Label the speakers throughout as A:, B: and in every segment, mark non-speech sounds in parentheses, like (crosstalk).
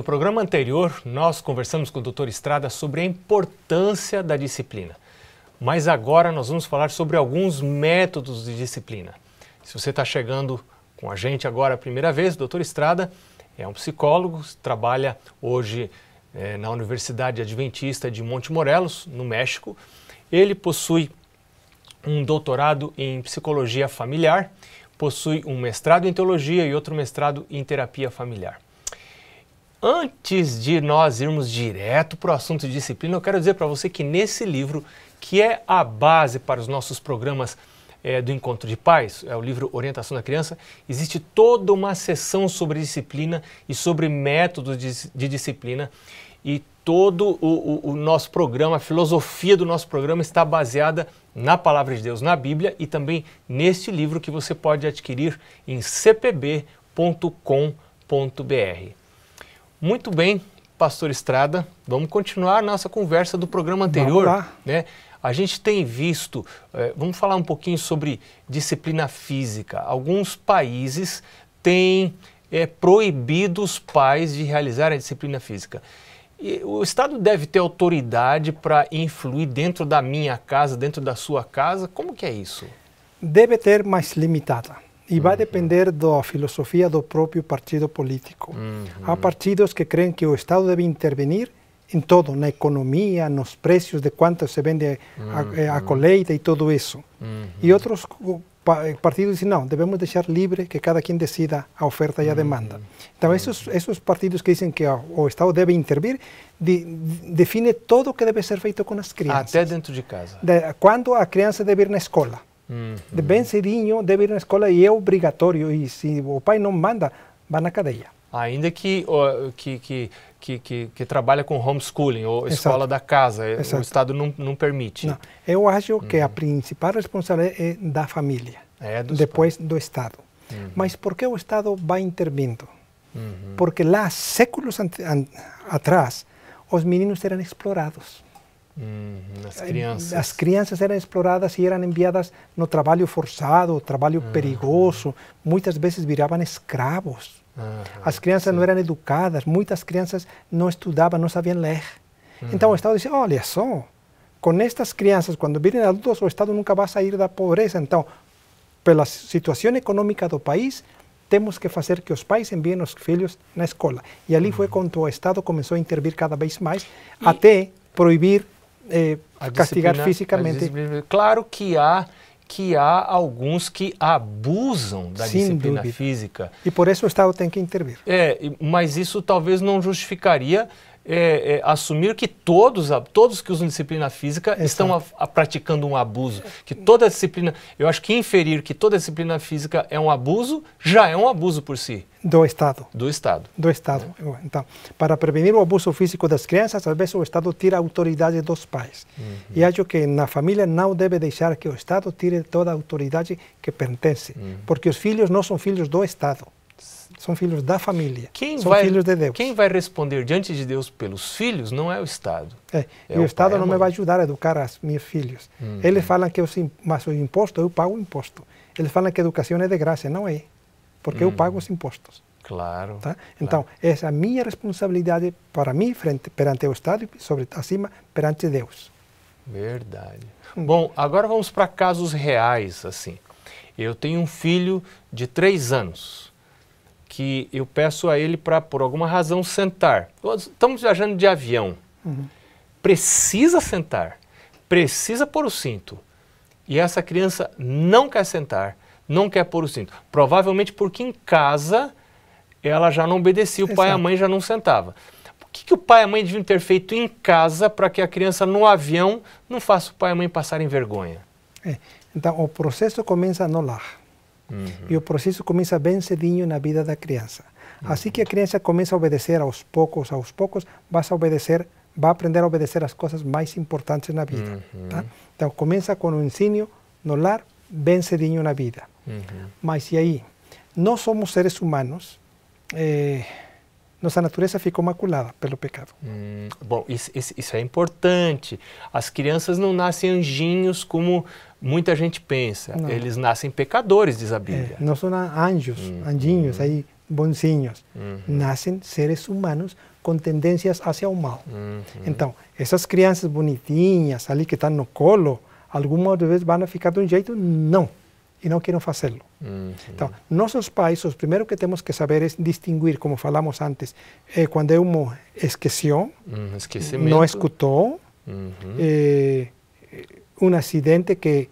A: no programa anterior, nós conversamos com o Dr. Estrada sobre a importância da disciplina. Mas agora nós vamos falar sobre alguns métodos de disciplina. Se você está chegando com a gente agora a primeira vez, o Dr. Estrada é um psicólogo, trabalha hoje é, na Universidade Adventista de Monte Morelos, no México. Ele possui um doutorado em psicologia familiar, possui um mestrado em teologia e outro mestrado em terapia familiar. Antes de nós irmos direto para o assunto de disciplina, eu quero dizer para você que nesse livro, que é a base para os nossos programas é, do Encontro de Pais, é o livro Orientação da Criança, existe toda uma sessão sobre disciplina e sobre métodos de, de disciplina. E todo o, o, o nosso programa, a filosofia do nosso programa está baseada na Palavra de Deus, na Bíblia e também neste livro que você pode adquirir em cpb.com.br. Muito bem, Pastor Estrada, vamos continuar nossa conversa do programa anterior. Né? A gente tem visto, eh, vamos falar um pouquinho sobre disciplina física. Alguns países têm eh, proibido os pais de realizar a disciplina física. E o Estado deve ter autoridade para influir dentro da minha casa, dentro da sua casa? Como que é isso?
B: Deve ter, mas limitada. E vai depender da filosofia do próprio partido político. Há partidos que creem que o Estado deve intervenir em todo, na economia, nos preços de quanto se vende a, eh, a e tudo isso. E outros partidos dizem, não, devemos deixar livre que cada quem decida a oferta e a demanda. Então, esses, esses partidos que dizem que ah, o Estado deve intervir, de, define tudo o que deve ser feito com as crianças. Até dentro de casa. De, quando a criança deve ir na escola Uhum. De bem cedinho deve ir na escola e é obrigatório. E se o pai não manda, vai na cadeia.
A: Ainda que, que, que, que, que, que trabalha com homeschooling ou Exato. escola da casa, Exato. o Estado não, não permite. Não.
B: Eu acho uhum. que a uhum. principal responsabilidade é da família, é depois pais. do Estado. Uhum. Mas por que o Estado vai intervindo? Uhum. Porque lá, séculos atrás, os meninos eram explorados.
A: Hum, as crianças. As
B: crianças eram exploradas e eram enviadas no trabalho forçado, trabalho uhum. perigoso. Muitas vezes viravam escravos. Uhum. As crianças Sim. não eram educadas, muitas crianças não estudavam, não sabiam ler. Uhum. Então o uhum. Estado disse: olha só, com estas crianças, quando virem adultos, o Estado nunca vai sair da pobreza. Então, pela situação econômica do país, temos que fazer que os pais enviem os filhos na escola. E ali foi uhum. quando o Estado começou a intervir cada vez mais, e... até proibir é, castigar fisicamente.
A: Claro que há que há alguns que abusam da Sem disciplina dúvida. física.
B: E por isso o Estado tem que intervir.
A: É, mas isso talvez não justificaria é, é, assumir que todos, todos que usam disciplina física Exato. estão a, a, praticando um abuso. Que toda disciplina, eu acho que inferir que toda disciplina física é um abuso, já é um abuso por si.
B: Do Estado. Do Estado. Do Estado. É. Então, para prevenir o abuso físico das crianças, às vezes o Estado tira a autoridade dos pais. Uhum. E acho que na família não deve deixar que o Estado tire toda a autoridade que pertence, uhum. porque os filhos não são filhos do Estado. São filhos da família. Quem são vai, filhos
A: de Deus. Quem vai responder diante de Deus pelos filhos não é o Estado. É.
B: é e o, o Estado não me vai ajudar a educar as meus filhos. Uhum. Eles falam que eu, mas o imposto, eu pago o imposto. Eles falam que a educação é de graça, não é. Porque uhum. eu pago uhum. os impostos.
A: Claro. Tá?
B: Então, claro. essa é a minha responsabilidade para mim, frente, perante o Estado e, sobre, acima, perante Deus.
A: Verdade. Hum. Bom, agora vamos para casos reais, assim. Eu tenho um filho de três anos que eu peço a ele para, por alguma razão, sentar. Estamos viajando de avião. Uhum. Precisa sentar, precisa pôr o cinto. E essa criança não quer sentar, não quer pôr o cinto. Provavelmente porque em casa ela já não obedecia, o pai e a mãe já não sentava. O que, que o pai e a mãe deviam ter feito em casa para que a criança no avião não faça o pai e a mãe passarem vergonha?
B: É. Então, o processo começa no lar. y el proceso comienza vencedinho en la vida de crianza. Así que la crianza comienza a obedecer pocos a los pocos vas a obedecer, va a aprender a obedecer las cosas más importantes en la vida. entonces comienza con com o ensino no lar, vencedinho en la vida. Mas si ahí no somos seres humanos. Eh, nossa natureza ficou maculada pelo pecado.
A: Hum, bom, isso, isso, é importante. As crianças não nascem anjinhos como muita gente pensa. Não. Eles nascem pecadores, diz a é, Bíblia.
B: É, não são anjos, hum, anjinhos, hum. aí bonzinhos. Uhum. Nascem seres humanos com tendências hacia o mal.
A: Uhum. Então,
B: essas crianças bonitinhas ali que estão no colo, alguma vez vão ficar de um jeito? Não. y no quieren hacerlo.
A: Entonces,
B: nuestros países, primero que tenemos que saber es distinguir, como hablamos antes, eh, cuando quando esqueció
A: esqueció, no
B: escutó
A: eh,
B: un accidente que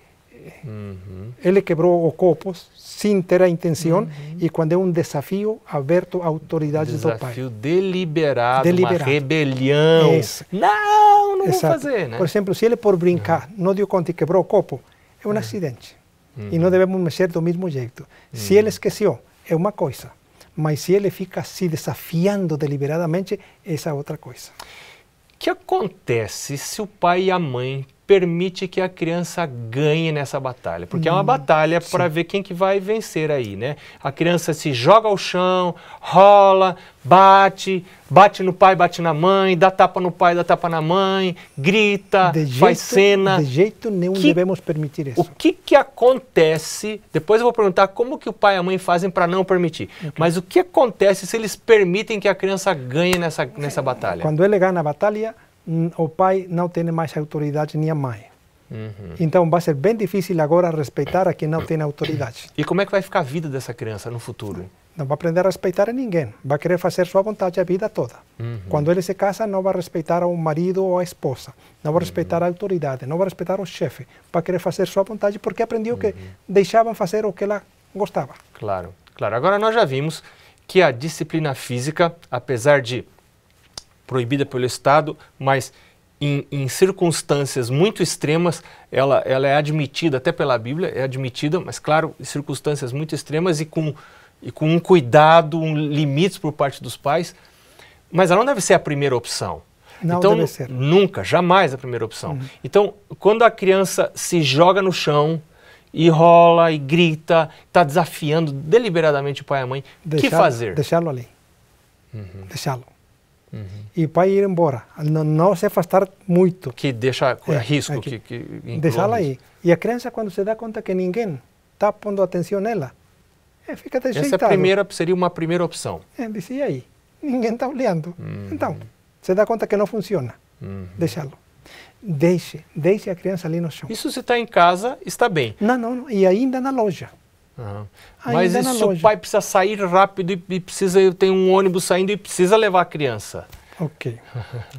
B: él le quebró o copo sin ter intención y es un un desafío abierto desafio aberto país, autoridades
A: país. deliberado, deliberado, rebelión, rebelião. no Não, não a vou ¿eh? Por
B: ejemplo, si él por brincar no dio deu conta e quebrou o copo, é un accidente. e não devemos mexer do mesmo jeito. Se ele esqueceu, é uma coisa, mas se ele fica se desafiando deliberadamente, essa é outra coisa. O que
A: acontece se o pai e a mãe permite que a criança ganhe nessa batalha, porque hum, é uma hum, batalha para ver quem que vai vencer aí, né? A criança se joga ao chão, rola, bate, bate no pai, bate na mãe, dá tapa no pai, dá tapa na mãe, grita, de faz cena. De jeito nenhum que, devemos permitir isso. O que que acontece? Depois eu vou perguntar como que o pai e a mãe fazem para não permitir. Okay. Mas o que acontece se eles permitem que a criança ganhe nessa nessa batalha? Quando ele
B: ganha a batalha o pai não tem mais autoridade nem a mãe. Uhum. Então vai ser bem difícil agora respeitar a quem não tem
A: autoridade. E como é que vai ficar a vida dessa criança no futuro?
B: Não vai aprender a respeitar a ninguém. Vai querer fazer sua vontade a vida toda. Uhum. Quando ele se casa, não vai respeitar o marido ou a esposa. Não vai respeitar uhum. a autoridade. Não vai respeitar o chefe. Vai querer fazer sua vontade porque aprendeu que uhum. deixavam fazer o que ela gostava.
A: Claro, claro. Agora nós já vimos que a disciplina física, apesar de proibida pelo Estado, mas em, em circunstâncias muito extremas ela, ela é admitida, até pela Bíblia, é admitida, mas claro, em circunstâncias muito extremas e com, e com um cuidado, um limites por parte dos pais, mas ela não deve ser a primeira opção. Não então, nunca, jamais a primeira opção. Uhum. Então, quando a criança se joga no chão e rola e grita, está desafiando deliberadamente o pai e a mãe, o que fazer? Deixá-lo ali. Uhum. Deixá-lo. Uhum.
B: E para ir embora, não, não, se afastar muito.
A: Que deixa é, eh, risco. É que, que, que deixá-la aí.
B: E a criança, quando se dá conta que ninguém está pondo atenção nela, é, fica dejeitado. Essa primeira
A: seria uma primeira opção.
B: É, disse, e aí? Ninguém está olhando. Uhum. Então, se dá conta que não funciona, uhum. Mm-hmm. deixá-lo. Deixe, deixe a criança ali no chão.
A: Isso se está em casa, está bem.
B: Não, não, não, e ainda na loja.
A: Uhum. Mas se o pai precisa sair rápido e, precisa tem um ônibus saindo e precisa levar a criança.
B: Ok.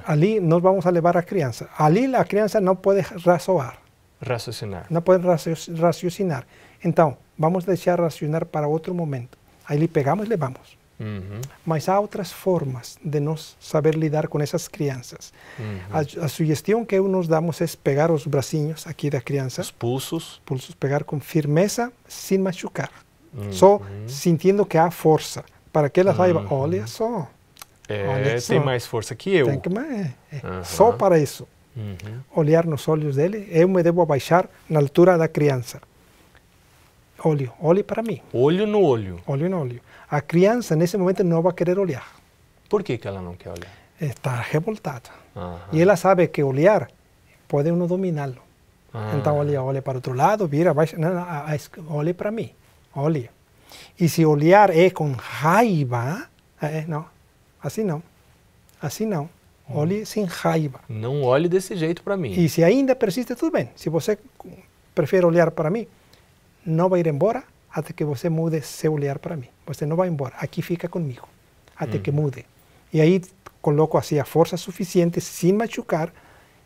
B: Ali nós vamos a levar a criança. Ali a criança não pode razoar. Raciocinar. Não pode raciocinar. Então, vamos deixar raciocinar para outro momento. Aí lhe pegamos e levamos. Uhum. Mas há outras formas de nós saber lidar com essas crianças. Uhum. A, a, sugestão que eu nos damos é pegar os bracinhos aqui da criança. Os pulsos. Pulsos, pegar com firmeza, sem machucar. Uhum. Só sentindo que há força. Para que ela saiba, olha só.
A: É, olha só. tem mais força que eu. Tem que, é, é. Só para isso.
B: Olhar nos olhos dele, eu me devo abaixar na altura da criança olho, olhe para mim.
A: Olho no olho.
B: Olho no olho. A criança, nesse momento, não vai querer olhar.
A: Por que, que ela não quer olhar?
B: Está revoltada. Aham. E ela sabe que olhar pode uno dominá-lo. Ah. Então, olha, olha para outro lado, vira, vai, não, não, olhe para mim, olhe. E se olhar é com raiva, é, não, assim não, assim não. Olhe hum. sem raiva.
A: Não olhe desse jeito para mim. E se
B: ainda persiste, tudo bem. Se você prefere olhar para mim, não vai ir embora até que você mude seu olhar para mim. Você não vai embora, aqui fica comigo, até que uhum. mude. E aí coloco assim a força suficiente, sem machucar,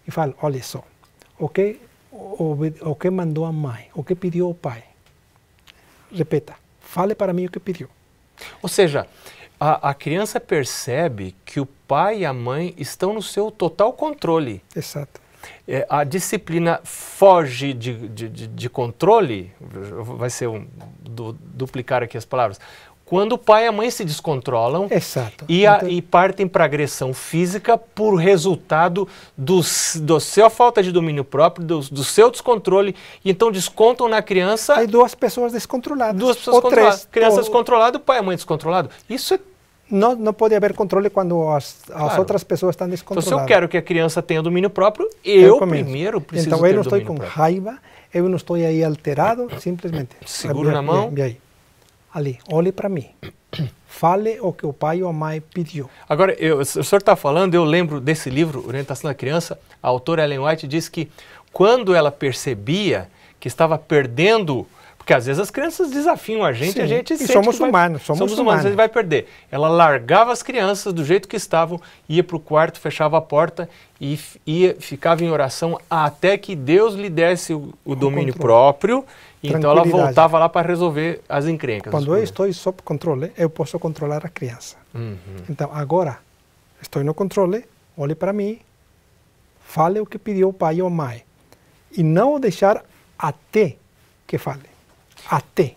B: e falo, olha só, o que, o, o que mandou a mãe, o que pediu o pai, repita, fale para mim o que pediu.
A: Ou seja, a, a, criança percebe que o pai e a mãe estão no seu total controle. Exato é, a disciplina foge de, de, de, de controle, vai ser um, du, duplicar aqui as palavras, quando o pai e a mãe se descontrolam e, a, então... e, partem para agressão física por resultado do, do seu falta de domínio próprio, do, do seu descontrole, e então descontam na criança. Aí duas pessoas descontroladas. Duas pessoas Ou Três. Criança Ou... descontrolada, pai e mãe descontrolado. Isso é não, não
B: pode haver controle quando as, claro. as outras pessoas estão descontroladas. Então, se eu quero
A: que a criança tenha domínio próprio, eu, eu primeiro preciso Então, eu não estou com próprio.
B: raiva, eu não estou aí alterado, eh, simplesmente. Seguro na mão. E aí? Ali, olhe para mim. (coughs) Fale o que o pai ou a mãe
A: pediu. Agora, eu, o senhor está falando, eu lembro desse livro, Orientação da Criança, a autora Ellen White diz que quando ela percebia que estava perdendo porque às vezes as crianças desafiam a gente, Sim. a gente e somos humanos, somos, somos humanos, humanos, a gente vai perder. Ela largava as crianças do jeito que estavam, ia para o quarto, fechava a porta e ia, ficava em oração até que Deus lhe desse o, o domínio controle. próprio. Então ela voltava lá para resolver as encrencas. Quando eu
B: estou sob controle, eu posso controlar a criança. Uhum. Então agora estou no controle, olhe para mim, fale o que pediu o pai ou a mãe e não deixar até que fale até.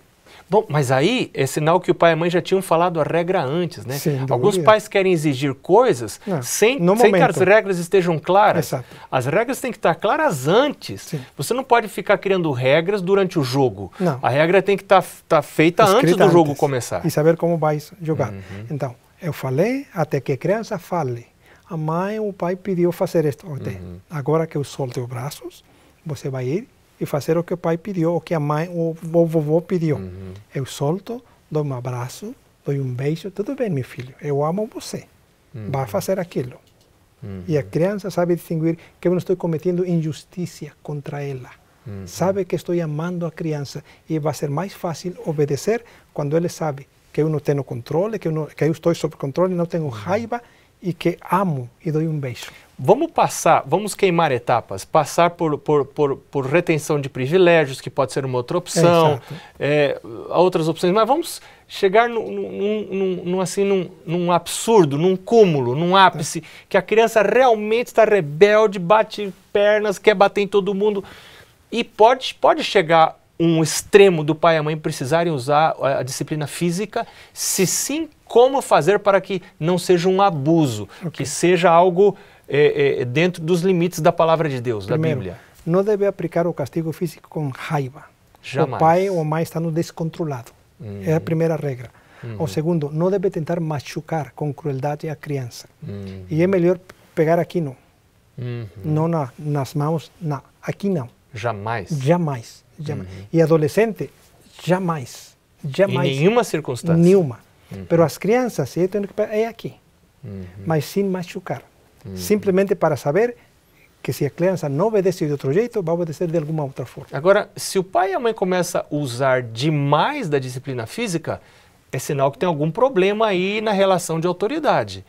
A: Bom, mas aí é sinal que o pai e a mãe já tinham falado a regra antes, né? Sim, Alguns pais querem exigir coisas Não, é, sem, sem que as regras estejam claras. Exato. As regras têm que estar claras antes. Sim. Você não pode ficar criando regras durante o jogo. Não. A regra tem que estar tá, tá feita Escrita antes do jogo antes. começar. E
B: saber como vai jogar. Uhum. Então, eu falei até que a criança fale. A mãe ou o pai pediu fazer isto. Uhum. Agora que eu soltei os braços, você vai ir e fazer o que o pai pediu, o que a mãe ou o vovô pediu. Uhum. Eu solto, dou um abraço, dou um beijo, tudo bem, meu filho, eu amo você. Uhum. Vai fazer aquilo. Uhum. E a criança sabe distinguir que eu não estou cometendo injustiça contra ela. Uhum. Sabe que estou amando a criança e vai ser mais fácil obedecer quando ele sabe que eu não tenho controle, que eu, não, que eu estou sob controle, não tenho raiva e que amo e dou um beijo.
A: Vamos passar, vamos queimar etapas, passar por, por, por, por retenção de privilégios, que pode ser uma outra opção, é, é outras opções, mas vamos chegar num, num, num, num assim, num, num, absurdo, num cúmulo, num ápice, é. que a criança realmente está rebelde, bate pernas, quer bater em todo mundo. E pode, pode chegar um extremo do pai e a mãe precisarem usar a disciplina física? Se sim, como fazer para que não seja um abuso, okay. que seja algo é, é, dentro dos limites da palavra de Deus, Primeiro, da Bíblia.
B: Não deve aplicar o castigo físico com raiva. Jamais. O pai ou a mãe está no descontrolado. Uhum. É a uhum. primeira regra. Uhum. O segundo, não deve tentar machucar com crueldade a criança. Uhum. E é melhor pegar aqui não. Uhum. Não na, nas mãos, na, aqui não.
A: Jamais. Jamais.
B: jamais. Uhum. E adolescente, jamais. Jamais. Em nenhuma circunstância. Nenhuma. Uhum. Pero as crianças, eu tenho que é aqui, uhum. mas sem machucar. Uhum. Simplesmente para saber que se a criança não obedece de outro jeito, vai obedecer de alguma outra forma.
A: Agora, se o pai e a mãe começam a usar demais da disciplina física, é sinal que tem algum problema aí na relação de autoridade.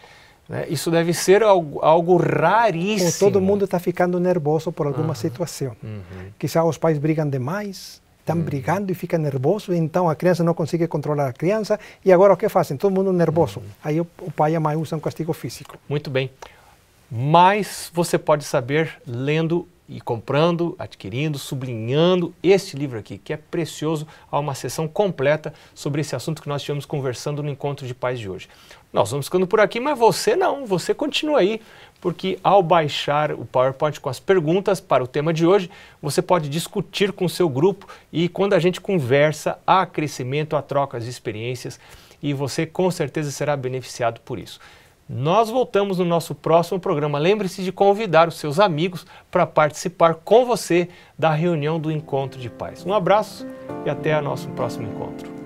A: Né? Isso deve ser algo, algo raríssimo. Ou todo mundo está ficando nervoso
B: por alguma uhum. situação. Uhum. Quizá os pais brigam demais, estão brigando e fica nervoso, então a criança não consegue controlar a criança, e agora o que fazem? Todo mundo nervoso. Aí o, o pai e a mãe usam castigo físico.
A: Muito bem. Mas você pode saber lendo e comprando, adquirindo, sublinhando este livro aqui, que é precioso, há uma sessão completa sobre esse assunto que nós estivemos conversando no encontro de paz de hoje. Nós vamos ficando por aqui, mas você não, você continua aí, porque ao baixar o PowerPoint com as perguntas para o tema de hoje, você pode discutir com o seu grupo e quando a gente conversa, há crescimento, há trocas de experiências e você com certeza será beneficiado por isso. Nós voltamos no nosso próximo programa. Lembre-se de convidar os seus amigos para participar com você da reunião do Encontro de Paz. Um abraço e até o nosso próximo encontro.